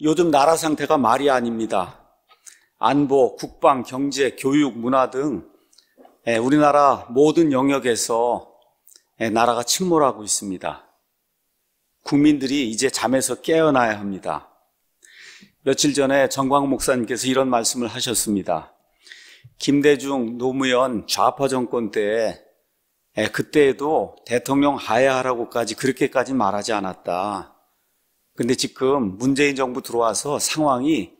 요즘 나라 상태가 말이 아닙니다. 안보, 국방, 경제, 교육, 문화 등 예, 우리나라 모든 영역에서 예, 나라가 침몰하고 있습니다. 국민들이 이제 잠에서 깨어나야 합니다. 며칠 전에 정광 목사님께서 이런 말씀을 하셨습니다. 김대중, 노무현 좌파 정권 때 예, 그때에도 대통령 하야하라고까지 그렇게까지 말하지 않았다. 근데 지금 문재인 정부 들어와서 상황이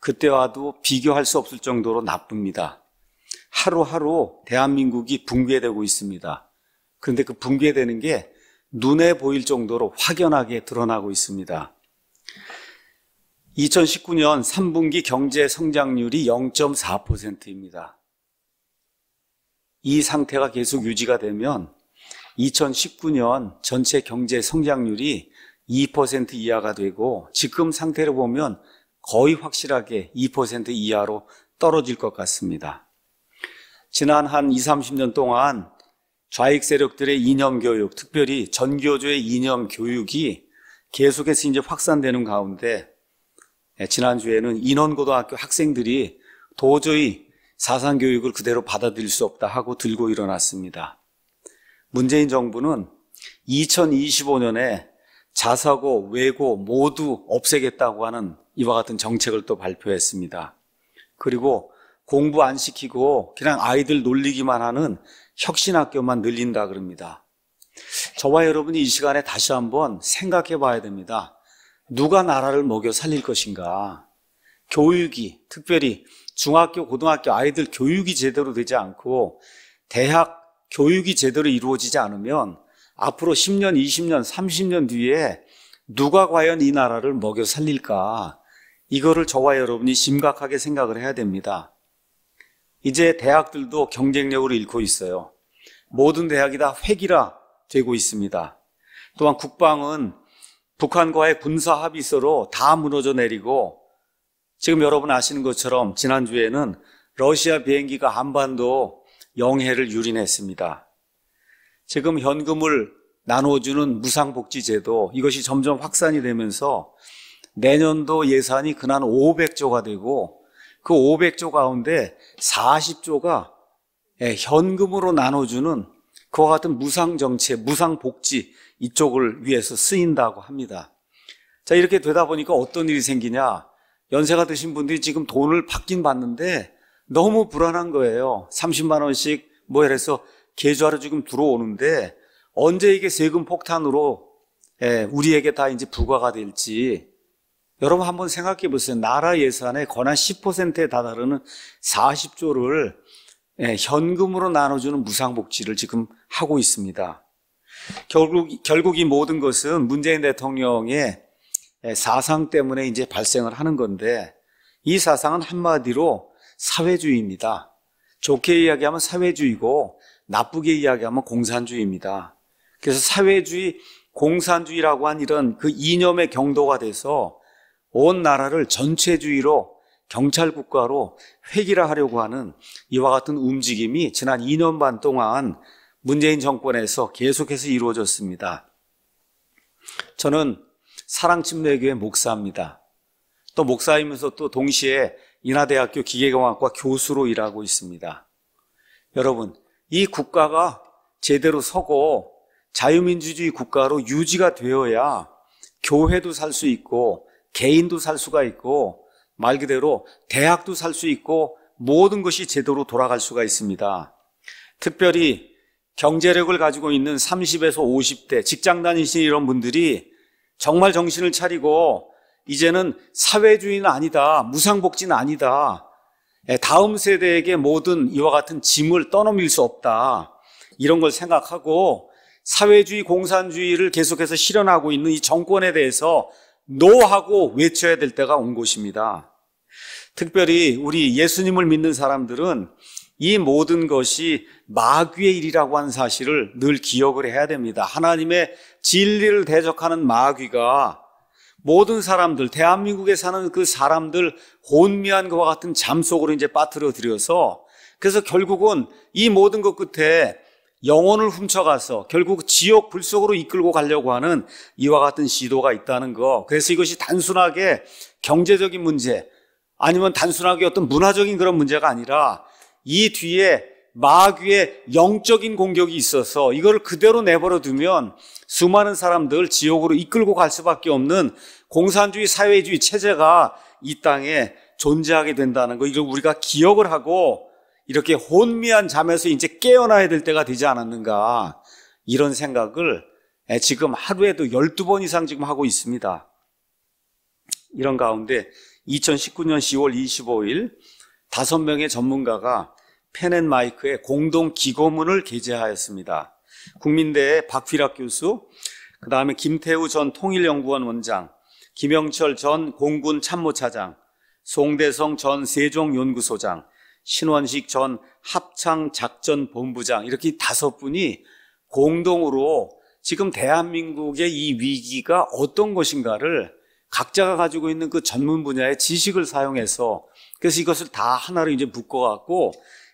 그때와도 비교할 수 없을 정도로 나쁩니다. 하루하루 대한민국이 붕괴되고 있습니다. 그런데 그 붕괴되는 게 눈에 보일 정도로 확연하게 드러나고 있습니다. 2019년 3분기 경제 성장률이 0.4%입니다. 이 상태가 계속 유지가 되면 2019년 전체 경제 성장률이 2% 이하가 되고 지금 상태로 보면 거의 확실하게 2% 이하로 떨어질 것 같습니다. 지난 한 2, 30년 동안 좌익 세력들의 이념 교육, 특별히 전교조의 이념 교육이 계속해서 이제 확산되는 가운데 예, 지난주에는 인원고등학교 학생들이 도저히 사상교육을 그대로 받아들일 수 없다 하고 들고 일어났습니다. 문재인 정부는 2025년에 자사고 외고 모두 없애겠다고 하는 이와 같은 정책을 또 발표했습니다. 그리고 공부 안 시키고 그냥 아이들 놀리기만 하는 혁신학교만 늘린다 그럽니다. 저와 여러분이 이 시간에 다시 한번 생각해 봐야 됩니다. 누가 나라를 먹여 살릴 것인가? 교육이, 특별히 중학교, 고등학교 아이들 교육이 제대로 되지 않고 대학 교육이 제대로 이루어지지 않으면 앞으로 10년, 20년, 30년 뒤에 누가 과연 이 나라를 먹여 살릴까? 이거를 저와 여러분이 심각하게 생각을 해야 됩니다. 이제 대학들도 경쟁력을 잃고 있어요. 모든 대학이 다 획일화 되고 있습니다. 또한 국방은 북한과의 군사 합의서로 다 무너져 내리고 지금 여러분 아시는 것처럼 지난주에는 러시아 비행기가 한반도 영해를 유린했습니다. 지금 현금을 나눠주는 무상복지제도 이것이 점점 확산이 되면서 내년도 예산이 그난 500조가 되고 그 500조 가운데 40조가 예, 현금으로 나눠주는 그와 같은 무상정책, 무상복지 이쪽을 위해서 쓰인다고 합니다. 자, 이렇게 되다 보니까 어떤 일이 생기냐. 연세가 드신 분들이 지금 돈을 받긴 받는데 너무 불안한 거예요. 30만원씩 뭐 이래서 계좌로 지금 들어오는데 언제 이게 세금 폭탄으로 예, 우리에게 다 이제 부과가 될지 여러분 한번 생각해 보세요. 나라 예산의 권한 10%에 다다르는 40조를 예, 현금으로 나눠주는 무상복지를 지금 하고 있습니다. 결국, 결국 이 모든 것은 문재인 대통령의 예, 사상 때문에 이제 발생을 하는 건데 이 사상은 한마디로 사회주의입니다. 좋게 이야기하면 사회주의고 나쁘게 이야기하면 공산주의입니다. 그래서 사회주의, 공산주의라고 한 이런 그 이념의 경도가 돼서 온 나라를 전체주의로 경찰 국가로 획일화하려고 하는 이와 같은 움직임이 지난 2년 반 동안 문재인 정권에서 계속해서 이루어졌습니다. 저는 사랑침례교회 목사입니다. 또 목사이면서 또 동시에 인하대학교 기계공학과 교수로 일하고 있습니다. 여러분, 이 국가가 제대로 서고 자유민주주의 국가로 유지가 되어야 교회도 살 수 있고 개인도 살 수가 있고 말 그대로 대학도 살 수 있고 모든 것이 제대로 돌아갈 수가 있습니다. 특별히 경제력을 가지고 있는 30에서 50대 직장 다니신 이런 분들이 정말 정신을 차리고 이제는 사회주의는 아니다. 무상복지는 아니다. 예, 다음 세대에게 모든 이와 같은 짐을 떠넘길 수 없다. 이런 걸 생각하고 사회주의 공산주의를 계속해서 실현하고 있는 이 정권에 대해서 노하고 외쳐야 될 때가 온 것입니다. 특별히 우리 예수님을 믿는 사람들은 이 모든 것이 마귀의 일이라고 하는 사실을 늘 기억을 해야 됩니다. 하나님의 진리를 대적하는 마귀가 모든 사람들, 대한민국에 사는 그 사람들 혼미한 것과 같은 잠 속으로 이제 빠뜨려드려서 그래서 결국은 이 모든 것 끝에 영혼을 훔쳐가서 결국 지옥 불 속으로 이끌고 가려고 하는 이와 같은 시도가 있다는 거. 그래서 이것이 단순하게 경제적인 문제 아니면 단순하게 어떤 문화적인 그런 문제가 아니라 이 뒤에 마귀의 영적인 공격이 있어서 이걸 그대로 내버려 두면 수많은 사람들 지옥으로 이끌고 갈 수밖에 없는 공산주의 사회주의 체제가 이 땅에 존재하게 된다는 거 이걸 우리가 기억을 하고 이렇게 혼미한 잠에서 이제 깨어나야 될 때가 되지 않았는가 이런 생각을 예, 지금 하루에도 12번 이상 지금 하고 있습니다. 이런 가운데 2019년 10월 25일 다섯 명의 전문가가 펜앤마이크의 공동 기고문을 게재하였습니다. 국민대의 박휘락 교수, 그 다음에 김태우 전 통일연구원 원장, 김영철 전 공군 참모차장, 송대성 전 세종연구소장, 신원식 전 합창작전본부장 이렇게 다섯 분이 공동으로 지금 대한민국의 이 위기가 어떤 것인가를 각자가 가지고 있는 그 전문 분야의 지식을 사용해서 그래서 이것을 다 하나로 이제 묶어갖고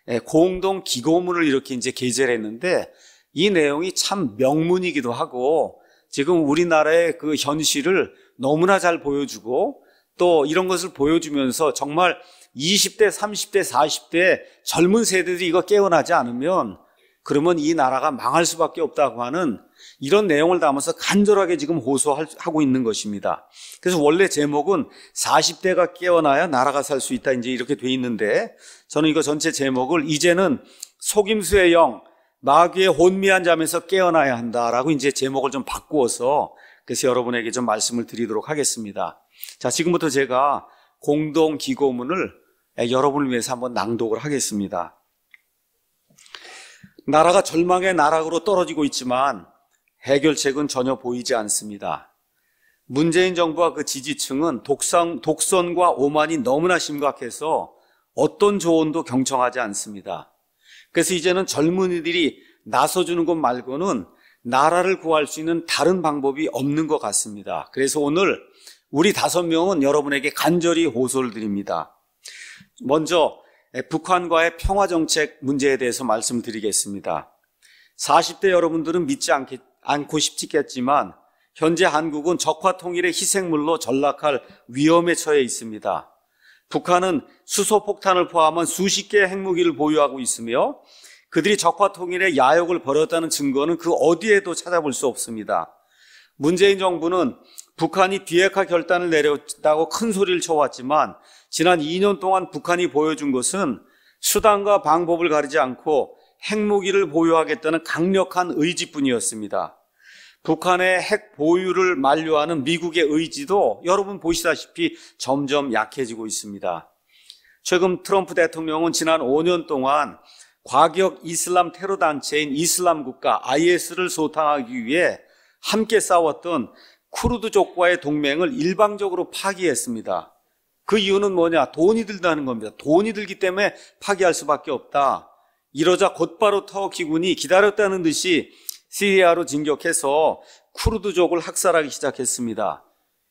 예, 공동 기고문을 이렇게 이제 게재를 했는데 이 내용이 참 명문이기도 하고 지금 우리나라의 그 현실을 너무나 잘 보여주고 또 이런 것을 보여주면서 정말 20대, 30대, 40대 젊은 세대들이 이거 깨어나지 않으면 그러면 이 나라가 망할 수밖에 없다고 하는 이런 내용을 담아서 간절하게 지금 호소하고 있는 것입니다. 그래서 원래 제목은 40대가 깨어나야 나라가 살 수 있다 이제 이렇게 돼 있는데 저는 이거 전체 제목을 이제는 속임수의 영 마귀의 혼미한 잠에서 깨어나야 한다라고 이제 제목을 좀 바꾸어서 그래서 여러분에게 좀 말씀을 드리도록 하겠습니다. 자, 지금부터 제가 공동 기고문을 여러분을 위해서 한번 낭독을 하겠습니다. 나라가 절망의 나락으로 떨어지고 있지만 해결책은 전혀 보이지 않습니다. 문재인 정부와 그 지지층은 독성, 독선과 오만이 너무나 심각해서 어떤 조언도 경청하지 않습니다. 그래서 이제는 젊은이들이 나서주는 것 말고는 나라를 구할 수 있는 다른 방법이 없는 것 같습니다. 그래서 오늘 우리 다섯 명은 여러분에게 간절히 호소를 드립니다. 먼저 예, 북한과의 평화 정책 문제에 대해서 말씀드리겠습니다. 40대 여러분들은 믿지 않겠, 않고 싶겠지만 현재 한국은 적화 통일의 희생물로 전락할 위험에 처해 있습니다. 북한은 수소폭탄을 포함한 수십 개의 핵무기를 보유하고 있으며 그들이 적화 통일의 야욕을 벌였다는 증거는 그 어디에도 찾아볼 수 없습니다. 문재인 정부는 북한이 비핵화 결단을 내렸다고 큰 소리를 쳐왔지만 지난 2년 동안 북한이 보여준 것은 수단과 방법을 가리지 않고 핵무기를 보유하겠다는 강력한 의지뿐이었습니다. 북한의 핵 보유를 만료하는 미국의 의지도 여러분 보시다시피 점점 약해지고 있습니다. 최근 트럼프 대통령은 지난 5년 동안 과격 이슬람 테러 단체인 이슬람 국가 IS를 소탕하기 위해 함께 싸웠던 쿠르드족과의 동맹을 일방적으로 파기했습니다. 그 이유는 뭐냐? 돈이 들다는 겁니다. 돈이 들기 때문에 파기할 수밖에 없다. 이러자 곧바로 터키군이 기다렸다는 듯이 시리아로 진격해서 쿠르드족을 학살하기 시작했습니다.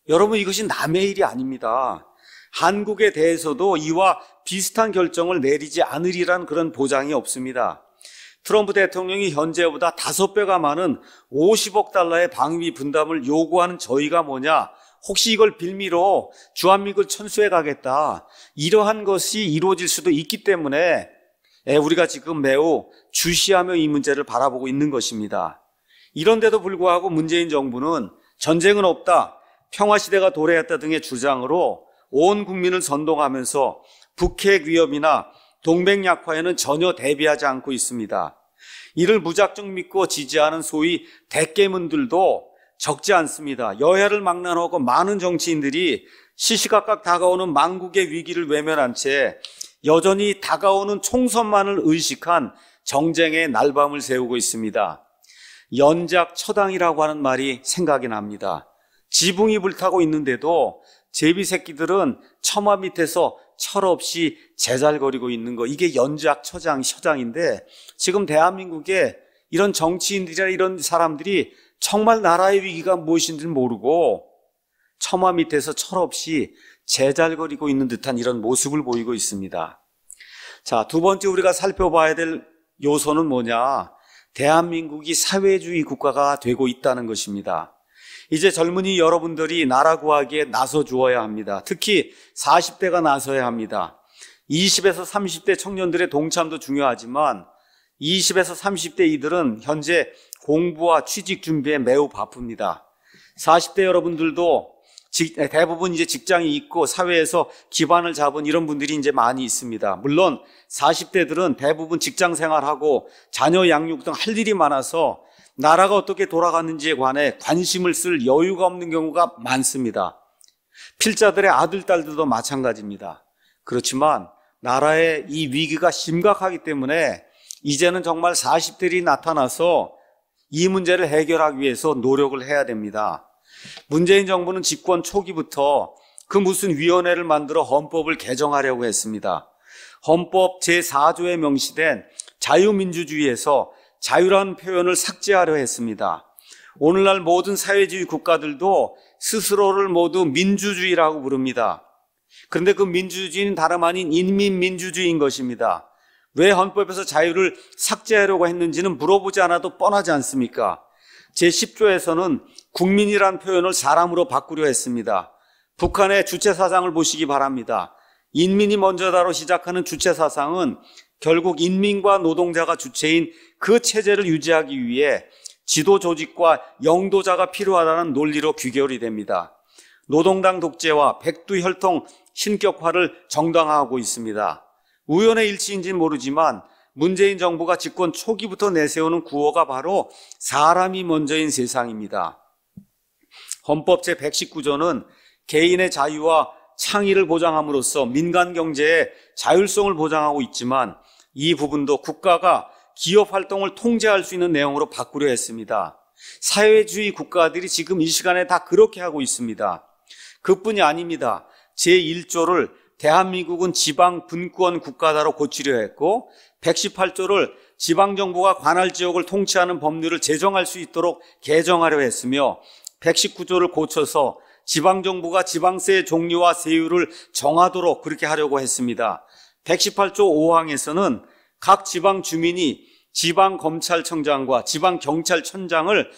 여러분 이것이 남의 일이 아닙니다. 한국에 대해서도 이와 비슷한 결정을 내리지 않으리란 그런 보장이 없습니다. 트럼프 대통령이 현재보다 5배가 많은 50억 달러의 방위 분담을 요구하는 저희가 뭐냐? 혹시 이걸 빌미로 주한미국을 천수해 가겠다. 이러한 것이 이루어질 수도 있기 때문에 예, 우리가 지금 매우 주시하며 이 문제를 바라보고 있는 것입니다. 이런데도 불구하고 문재인 정부는 전쟁은 없다, 평화시대가 도래했다 등의 주장으로 온 국민을 선동하면서 북핵 위협이나 동백 약화에는 전혀 대비하지 않고 있습니다. 이를 무작정 믿고 지지하는 소위 대깨문들도 적지 않습니다. 여야를 막론하고 많은 정치인들이 시시각각 다가오는 망국의 위기를 외면한 채 여전히 다가오는 총선만을 의식한 정쟁의 날밤을 세우고 있습니다. 연작 처당이라고 하는 말이 생각이 납니다. 지붕이 불타고 있는데도 제비 새끼들은 처마 밑에서 철없이 제잘거리고 있는 거 이게 연작 처장 혀장인데 지금 대한민국에 이런 정치인들이나 이런 사람들이 정말 나라의 위기가 무엇인지 모르고 처마 밑에서 철없이 제잘거리고 있는 듯한 이런 모습을 보이고 있습니다. 자, 두 번째 우리가 살펴봐야 될 요소는 뭐냐? 대한민국이 사회주의 국가가 되고 있다는 것입니다. 이제 젊은이 여러분들이 나라 구하기에 나서 주어야 합니다. 특히 40대가 나서야 합니다. 20에서 30대 청년들의 동참도 중요하지만 20에서 30대 이들은 현재 공부와 취직 준비에 매우 바쁩니다. 40대 여러분들도 네, 대부분 이제 직장이 있고 사회에서 기반을 잡은 이런 분들이 이제 많이 있습니다. 물론 40대들은 대부분 직장 생활하고 자녀 양육 등 할 일이 많아서 나라가 어떻게 돌아가는지에 관해 관심을 쓸 여유가 없는 경우가 많습니다. 필자들의 아들, 딸들도 마찬가지입니다. 그렇지만 나라의 이 위기가 심각하기 때문에 이제는 정말 40대들이 나타나서 이 문제를 해결하기 위해서 노력을 해야 됩니다. 문재인 정부는 집권 초기부터 그 무슨 위원회를 만들어 헌법을 개정하려고 했습니다. 헌법 제4조에 명시된 자유민주주의에서 자유란 표현을 삭제하려 했습니다. 오늘날 모든 사회주의 국가들도 스스로를 모두 민주주의라고 부릅니다. 그런데 그 민주주의는 다름 아닌 인민민주주의인 것입니다. 왜 헌법에서 자유를 삭제하려고 했는지는 물어보지 않아도 뻔하지 않습니까? 제10조에서는 국민이란 표현을 사람으로 바꾸려 했습니다. 북한의 주체 사상을 보시기 바랍니다. 인민이 먼저다로 시작하는 주체 사상은 결국 인민과 노동자가 주체인 그 체제를 유지하기 위해 지도 조직과 영도자가 필요하다는 논리로 귀결이 됩니다. 노동당 독재와 백두 혈통 신격화를 정당화하고 있습니다. 우연의 일치인지는 모르지만 문재인 정부가 집권 초기부터 내세우는 구호가 바로 사람이 먼저인 세상입니다. 헌법 제119조는 개인의 자유와 창의를 보장함으로써 민간 경제의 자율성을 보장하고 있지만 이 부분도 국가가 기업 활동을 통제할 수 있는 내용으로 바꾸려 했습니다. 사회주의 국가들이 지금 이 시간에 다 그렇게 하고 있습니다. 그뿐이 아닙니다. 제1조를 대한민국은 지방 분권 국가다로 고치려 했고 118조를 지방정부가 관할 지역을 통치하는 법률을 제정할 수 있도록 개정하려 했으며 119조를 고쳐서 지방정부가 지방세의 종류와 세율을 정하도록 그렇게 하려고 했습니다. 118조 5항에서는 각 지방 주민이 지방 검찰청장과 지방 경찰청장을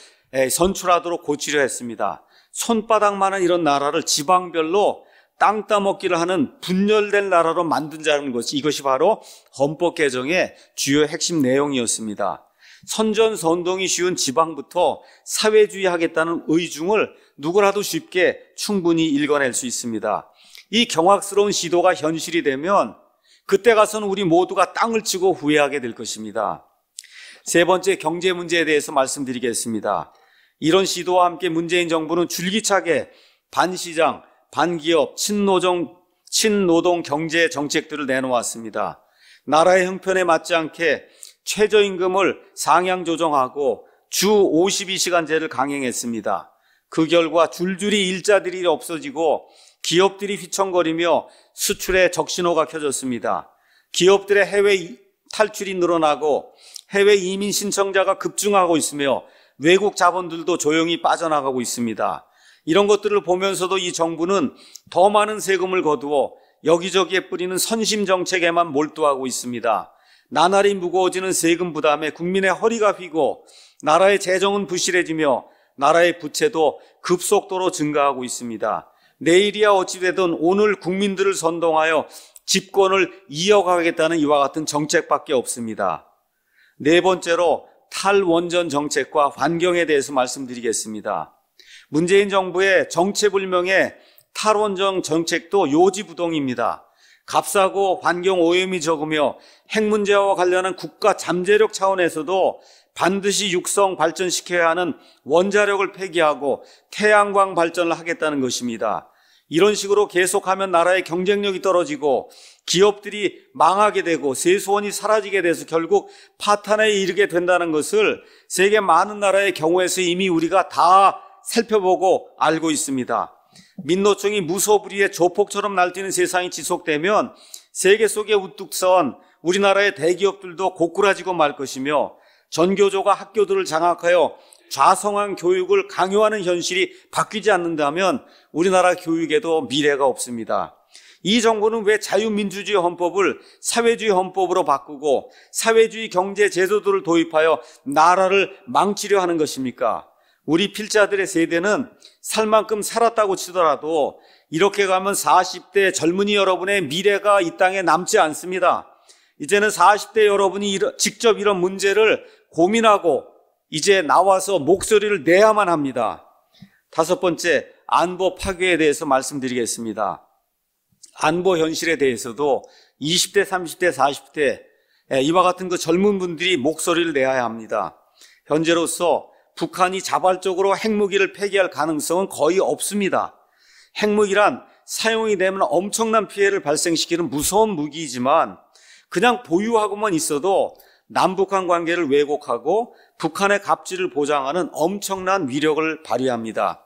선출하도록 고치려 했습니다. 손바닥만한 이런 나라를 지방별로 땅 따먹기를 하는 분열된 나라로 만든다는 것이 이것이 바로 헌법 개정의 주요 핵심 내용이었습니다. 선전 선동이 쉬운 지방부터 사회주의 하겠다는 의중을 누구라도 쉽게 충분히 읽어낼 수 있습니다. 이 경악스러운 시도가 현실이 되면 그때 가서는 우리 모두가 땅을 치고 후회하게 될 것입니다. 세 번째 경제 문제에 대해서 말씀드리겠습니다. 이런 시도와 함께 문재인 정부는 줄기차게 반시장, 반기업, 친노정, 친노동 경제 정책들을 내놓았습니다. 나라의 형편에 맞지 않게 최저임금을 상향 조정하고 주 52시간제를 강행했습니다. 그 결과 줄줄이 일자들이 없어지고 기업들이 휘청거리며 수출에 적신호가 켜졌습니다. 기업들의 해외 탈출이 늘어나고 해외 이민 신청자가 급증하고 있으며 외국 자본들도 조용히 빠져나가고 있습니다. 이런 것들을 보면서도 이 정부는 더 많은 세금을 거두어 여기저기에 뿌리는 선심 정책에만 몰두하고 있습니다. 나날이 무거워지는 세금 부담에 국민의 허리가 휘고 나라의 재정은 부실해지며 나라의 부채도 급속도로 증가하고 있습니다. 내일이야 어찌되든 오늘 국민들을 선동하여 집권을 이어가겠다는 이와 같은 정책밖에 없습니다. 네 번째로 탈원전 정책과 환경에 대해서 말씀드리겠습니다. 문재인 정부의 정체불명의 탈원전 정책도 요지부동입니다. 값싸고 환경 오염이 적으며 핵 문제와 관련한 국가 잠재력 차원에서도 반드시 육성 발전시켜야 하는 원자력을 폐기하고 태양광 발전을 하겠다는 것입니다. 이런 식으로 계속하면 나라의 경쟁력이 떨어지고 기업들이 망하게 되고 세수원이 사라지게 돼서 결국 파탄에 이르게 된다는 것을 세계 많은 나라의 경우에서 이미 우리가 다 살펴보고 알고 있습니다. 민노총이 무소불위의 조폭처럼 날뛰는 세상이 지속되면 세계 속에 우뚝 선 우리나라의 대기업들도 고꾸라지고 말 것이며 전교조가 학교들을 장악하여 좌성한 교육을 강요하는 현실이 바뀌지 않는다면 우리나라 교육에도 미래가 없습니다. 이 정부는 왜 자유민주주의 헌법을 사회주의 헌법으로 바꾸고 사회주의 경제 제도들을 도입하여 나라를 망치려 하는 것입니까? 우리 필자들의 세대는 살 만큼 살았다고 치더라도 이렇게 가면 40대 젊은이 여러분의 미래가 이 땅에 남지 않습니다. 이제는 40대 여러분이 직접 이런 문제를 고민하고 이제 나와서 목소리를 내야만 합니다. 다섯 번째, 안보 파괴에 대해서 말씀드리겠습니다. 안보 현실에 대해서도 20대, 30대, 40대, 이와 같은 그 젊은 분들이 목소리를 내야 합니다. 현재로서 북한이 자발적으로 핵무기를 폐기할 가능성은 거의 없습니다. 핵무기란 사용이 되면 엄청난 피해를 발생시키는 무서운 무기이지만 그냥 보유하고만 있어도 남북한 관계를 왜곡하고 북한의 갑질을 보장하는 엄청난 위력을 발휘합니다.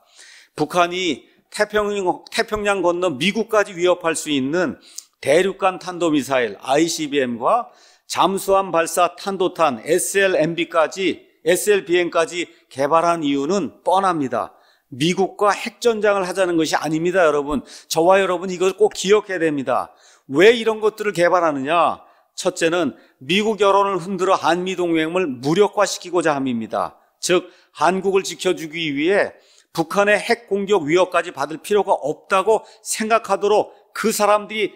북한이 태평양, 태평양 건너 미국까지 위협할 수 있는 대륙간 탄도미사일 ICBM과 잠수함 발사 탄도탄 SLMB까지 SLBM까지 개발한 이유는 뻔합니다. 미국과 핵전장을 하자는 것이 아닙니다, 여러분. 저와 여러분 이걸 꼭 기억해야 됩니다. 왜 이런 것들을 개발하느냐? 첫째는 미국 여론을 흔들어 한미동맹을 무력화시키고자 함입니다. 즉, 한국을 지켜주기 위해 북한의 핵 공격 위협까지 받을 필요가 없다고 생각하도록 그 사람들이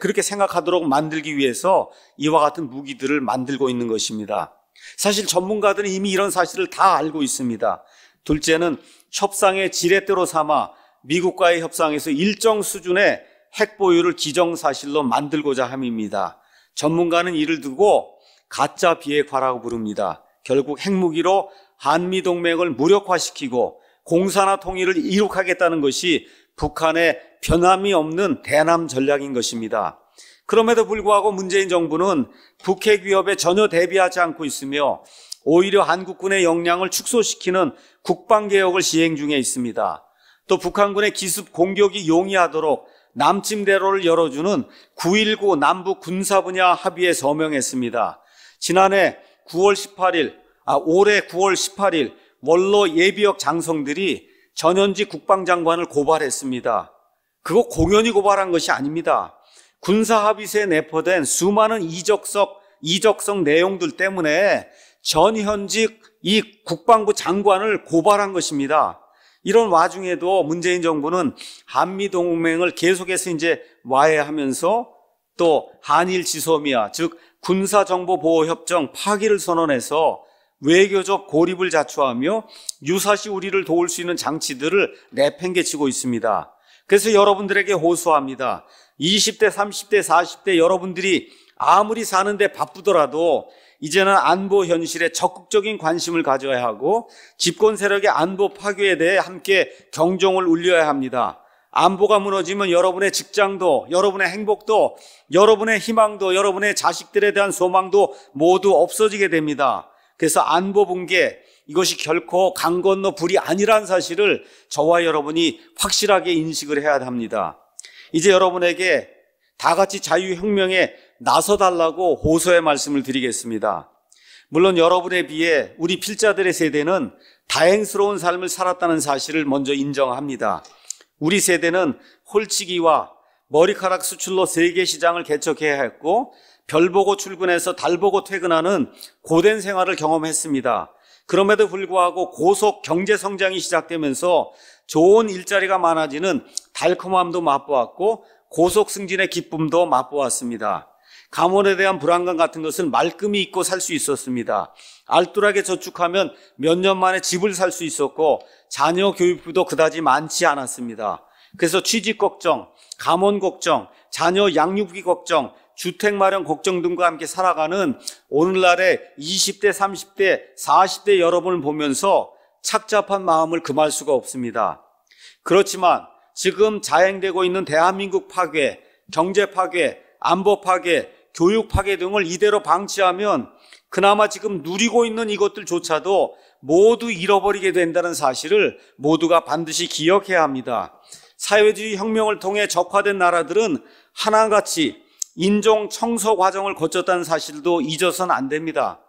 그렇게 생각하도록 만들기 위해서 이와 같은 무기들을 만들고 있는 것입니다. 사실 전문가들은 이미 이런 사실을 다 알고 있습니다. 둘째는 협상의 지렛대로 삼아 미국과의 협상에서 일정 수준의 핵 보유를 기정사실로 만들고자 함입니다. 전문가는 이를 두고 가짜 비핵화라고 부릅니다. 결국 핵무기로 한미동맹을 무력화시키고 공산화 통일을 이룩하겠다는 것이 북한의 변함이 없는 대남 전략인 것입니다. 그럼에도 불구하고 문재인 정부는 북핵 위협에 전혀 대비하지 않고 있으며 오히려 한국군의 역량을 축소시키는 국방개혁을 시행 중에 있습니다. 또 북한군의 기습 공격이 용이하도록 남침대로를 열어주는 9.19 남북 군사 분야 합의에 서명했습니다. 지난해 9월 18일, 아, 올해 9월 18일 원로 예비역 장성들이 전현직 국방장관을 고발했습니다. 그거 공연히 고발한 것이 아닙니다. 군사 합의서에 내포된 수많은 이적석, 이적성 내용들 때문에 전현직 이 국방부 장관을 고발한 것입니다. 이런 와중에도 문재인 정부는 한미 동맹을 계속해서 이제 와해하면서 또 한일 지소미아 즉 군사 정보 보호 협정 파기를 선언해서 외교적 고립을 자초하며 유사시 우리를 도울 수 있는 장치들을 내팽개치고 있습니다. 그래서 여러분들에게 호소합니다. 20대, 30대, 40대 여러분들이 아무리 사는데 바쁘더라도 이제는 안보 현실에 적극적인 관심을 가져야 하고 집권 세력의 안보 파괴에 대해 함께 경종을 울려야 합니다. 안보가 무너지면 여러분의 직장도, 여러분의 행복도, 여러분의 희망도, 여러분의 자식들에 대한 소망도 모두 없어지게 됩니다. 그래서 안보 붕괴, 이것이 결코 강 건너 불이 아니란 사실을 저와 여러분이 확실하게 인식을 해야 합니다. 이제 여러분에게 다 같이 자유혁명의 나서달라고 호소의 말씀을 드리겠습니다. 물론 여러분에 비해 우리 필자들의 세대는 다행스러운 삶을 살았다는 사실을 먼저 인정합니다. 우리 세대는 홀치기와 머리카락 수출로 세계 시장을 개척해야 했고 별 보고 출근해서 달 보고 퇴근하는 고된 생활을 경험했습니다. 그럼에도 불구하고 고속 경제 성장이 시작되면서 좋은 일자리가 많아지는 달콤함도 맛보았고 고속 승진의 기쁨도 맛보았습니다. 가문에 대한 불안감 같은 것은 말끔히 잊고 살 수 있었습니다. 알뜰하게 저축하면 몇 년 만에 집을 살 수 있었고 자녀 교육비도 그다지 많지 않았습니다. 그래서 취직 걱정, 가문 걱정, 자녀 양육비 걱정, 주택 마련 걱정 등과 함께 살아가는 오늘날의 20대, 30대, 40대 여러분을 보면서 착잡한 마음을 금할 수가 없습니다. 그렇지만 지금 자행되고 있는 대한민국 파괴, 경제 파괴, 안보 파괴, 교육 파괴 등을 이대로 방치하면 그나마 지금 누리고 있는 이것들조차도 모두 잃어버리게 된다는 사실을 모두가 반드시 기억해야 합니다. 사회주의 혁명을 통해 적화된 나라들은 하나같이 인종 청소 과정을 거쳤다는 사실도 잊어서는 안 됩니다.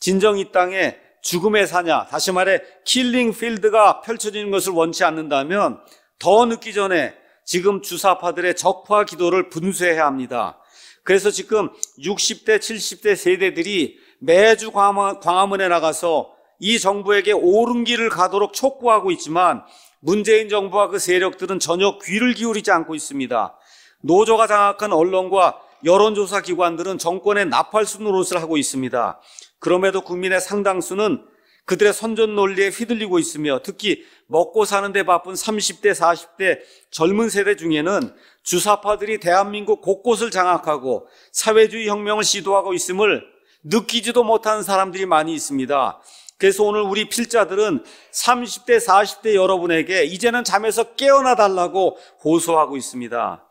진정 이 땅에 죽음의 사냐, 다시 말해 킬링 필드가 펼쳐지는 것을 원치 않는다면 더 늦기 전에 지금 주사파들의 적화 기도를 분쇄해야 합니다. 그래서 지금 60대, 70대 세대들이 매주 광화문에 나가서 이 정부에게 옳은 길을 가도록 촉구하고 있지만 문재인 정부와 그 세력들은 전혀 귀를 기울이지 않고 있습니다. 노조가 장악한 언론과 여론조사 기관들은 정권의 나팔수 노릇을 하고 있습니다. 그럼에도 국민의 상당수는 그들의 선전 논리에 휘둘리고 있으며 특히 먹고 사는 데 바쁜 30대, 40대 젊은 세대 중에는 주사파들이 대한민국 곳곳을 장악하고 사회주의 혁명을 시도하고 있음을 느끼지도 못한 사람들이 많이 있습니다. 그래서 오늘 우리 필자들은 30대, 40대 여러분에게 이제는 잠에서 깨어나 달라고 호소하고 있습니다.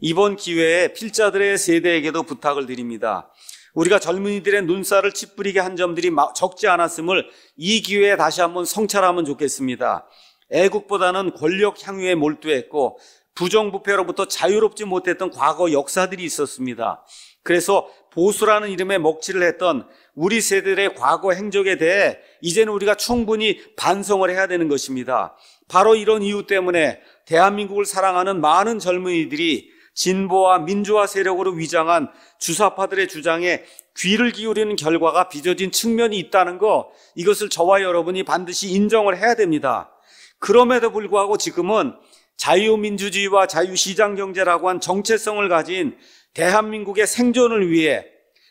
이번 기회에 필자들의 세대에게도 부탁을 드립니다. 우리가 젊은이들의 눈살을 찌푸리게 한 점들이 적지 않았음을 이 기회에 다시 한번 성찰하면 좋겠습니다. 애국보다는 권력 향유에 몰두했고 부정부패로부터 자유롭지 못했던 과거 역사들이 있었습니다. 그래서 보수라는 이름의 먹칠을 했던 우리 세대의 과거 행적에 대해 이제는 우리가 충분히 반성을 해야 되는 것입니다. 바로 이런 이유 때문에 대한민국을 사랑하는 많은 젊은이들이 진보와 민주화 세력으로 위장한 주사파들의 주장에 귀를 기울이는 결과가 빚어진 측면이 있다는 거 이것을 저와 여러분이 반드시 인정을 해야 됩니다. 그럼에도 불구하고 지금은 자유민주주의와 자유시장 경제라고 한 정체성을 가진 대한민국의 생존을 위해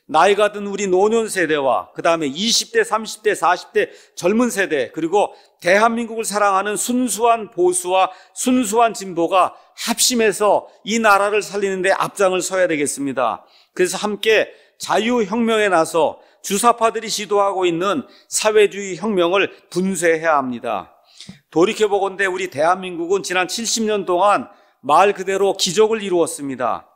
나이가 든 우리 노년 세대와 그 다음에 20대, 30대, 40대 젊은 세대 그리고 대한민국을 사랑하는 순수한 보수와 순수한 진보가 합심해서 이 나라를 살리는데 앞장을 서야 되겠습니다. 그래서 함께 자유혁명에 나서 주사파들이 시도하고 있는 사회주의 혁명을 분쇄해야 합니다. 돌이켜보건대 우리 대한민국은 지난 70년 동안 말 그대로 기적을 이루었습니다.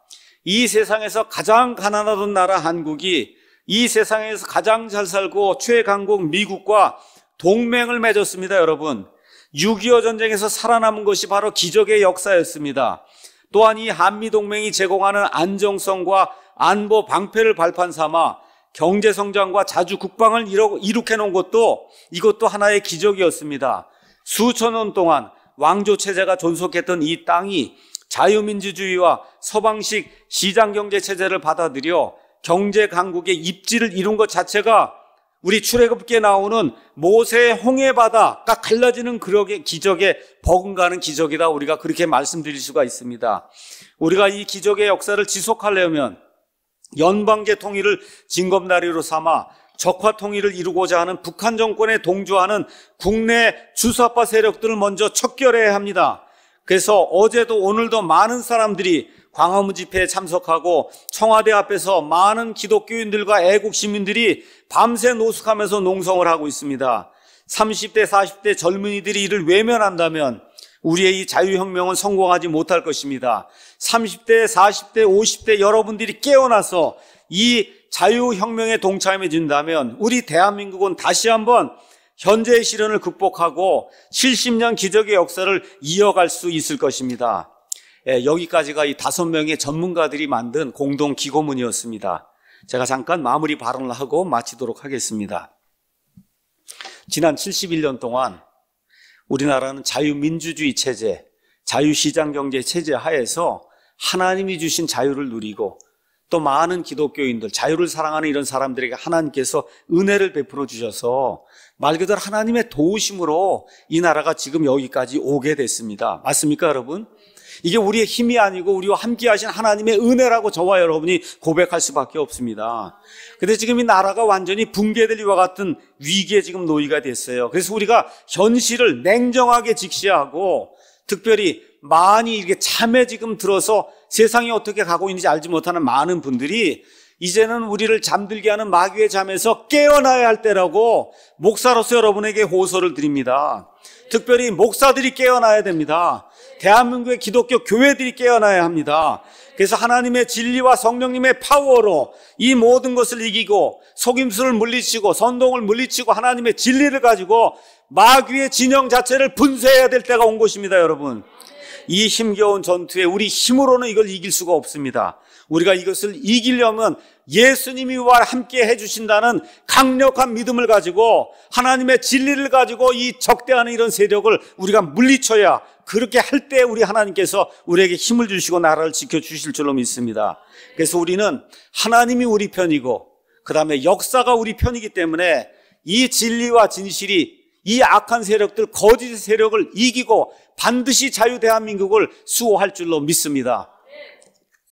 이 세상에서 가장 가난하던 나라 한국이 이 세상에서 가장 잘 살고 최강국 미국과 동맹을 맺었습니다, 여러분. 6.25 전쟁에서 살아남은 것이 바로 기적의 역사였습니다. 또한 이 한미동맹이 제공하는 안정성과 안보 방패를 발판 삼아 경제성장과 자주 국방을 이룩해 놓은 것도 이것도 하나의 기적이었습니다. 수천 년 동안 왕조 체제가 존속했던 이 땅이 자유민주주의와 서방식 시장 경제 체제를 받아들여 경제 강국의 입지를 이룬 것 자체가 우리 출애굽기에 나오는 모세의 홍해 바다가 갈라지는 그러게 기적에 버금가는 기적이다 우리가 그렇게 말씀드릴 수가 있습니다. 우리가 이 기적의 역사를 지속하려면 연방제 통일을 징검다리로 삼아 적화 통일을 이루고자 하는 북한 정권에 동조하는 국내 주사파 세력들을 먼저 척결해야 합니다. 그래서 어제도 오늘도 많은 사람들이 광화문 집회에 참석하고 청와대 앞에서 많은 기독교인들과 애국 시민들이 밤새 노숙하면서 농성을 하고 있습니다. 30대, 40대 젊은이들이 이를 외면한다면 우리의 이 자유혁명은 성공하지 못할 것입니다. 30대, 40대, 50대 여러분들이 깨어나서 이 자유혁명에 동참해 준다면 우리 대한민국은 다시 한번 현재의 시련을 극복하고 70년 기적의 역사를 이어갈 수 있을 것입니다. 예, 여기까지가 이 다섯 명의 전문가들이 만든 공동 기고문이었습니다. 제가 잠깐 마무리 발언을 하고 마치도록 하겠습니다. 지난 71년 동안 우리나라는 자유민주주의 체제, 자유시장경제 체제 하에서 하나님이 주신 자유를 누리고 또 많은 기독교인들, 자유를 사랑하는 이런 사람들에게 하나님께서 은혜를 베풀어 주셔서 말 그대로 하나님의 도우심으로 이 나라가 지금 여기까지 오게 됐습니다. 맞습니까, 여러분? 이게 우리의 힘이 아니고 우리와 함께 하신 하나님의 은혜라고 저와 여러분이 고백할 수밖에 없습니다. 근데 지금 이 나라가 완전히 붕괴될 이와 같은 위기에 지금 노이가 됐어요. 그래서 우리가 현실을 냉정하게 직시하고 특별히 많이 이게 렇 참에 지금 들어서 세상이 어떻게 가고 있는지 알지 못하는 많은 분들이 이제는 우리를 잠들게 하는 마귀의 잠에서 깨어나야 할 때라고 목사로서 여러분에게 호소를 드립니다. 특별히 목사들이 깨어나야 됩니다. 대한민국의 기독교 교회들이 깨어나야 합니다. 그래서 하나님의 진리와 성령님의 파워로 이 모든 것을 이기고 속임수를 물리치고 선동을 물리치고 하나님의 진리를 가지고 마귀의 진영 자체를 분쇄해야 될 때가 온 것입니다, 여러분. 이 힘겨운 전투에 우리 힘으로는 이걸 이길 수가 없습니다. 우리가 이것을 이기려면 예수님이 와 함께 해주신다는 강력한 믿음을 가지고 하나님의 진리를 가지고 이 적대하는 이런 세력을 우리가 물리쳐야 그렇게 할 때 우리 하나님께서 우리에게 힘을 주시고 나라를 지켜주실 줄로 믿습니다. 그래서 우리는 하나님이 우리 편이고 그 다음에 역사가 우리 편이기 때문에 이 진리와 진실이 이 악한 세력들, 거짓 세력을 이기고 반드시 자유 대한민국을 수호할 줄로 믿습니다.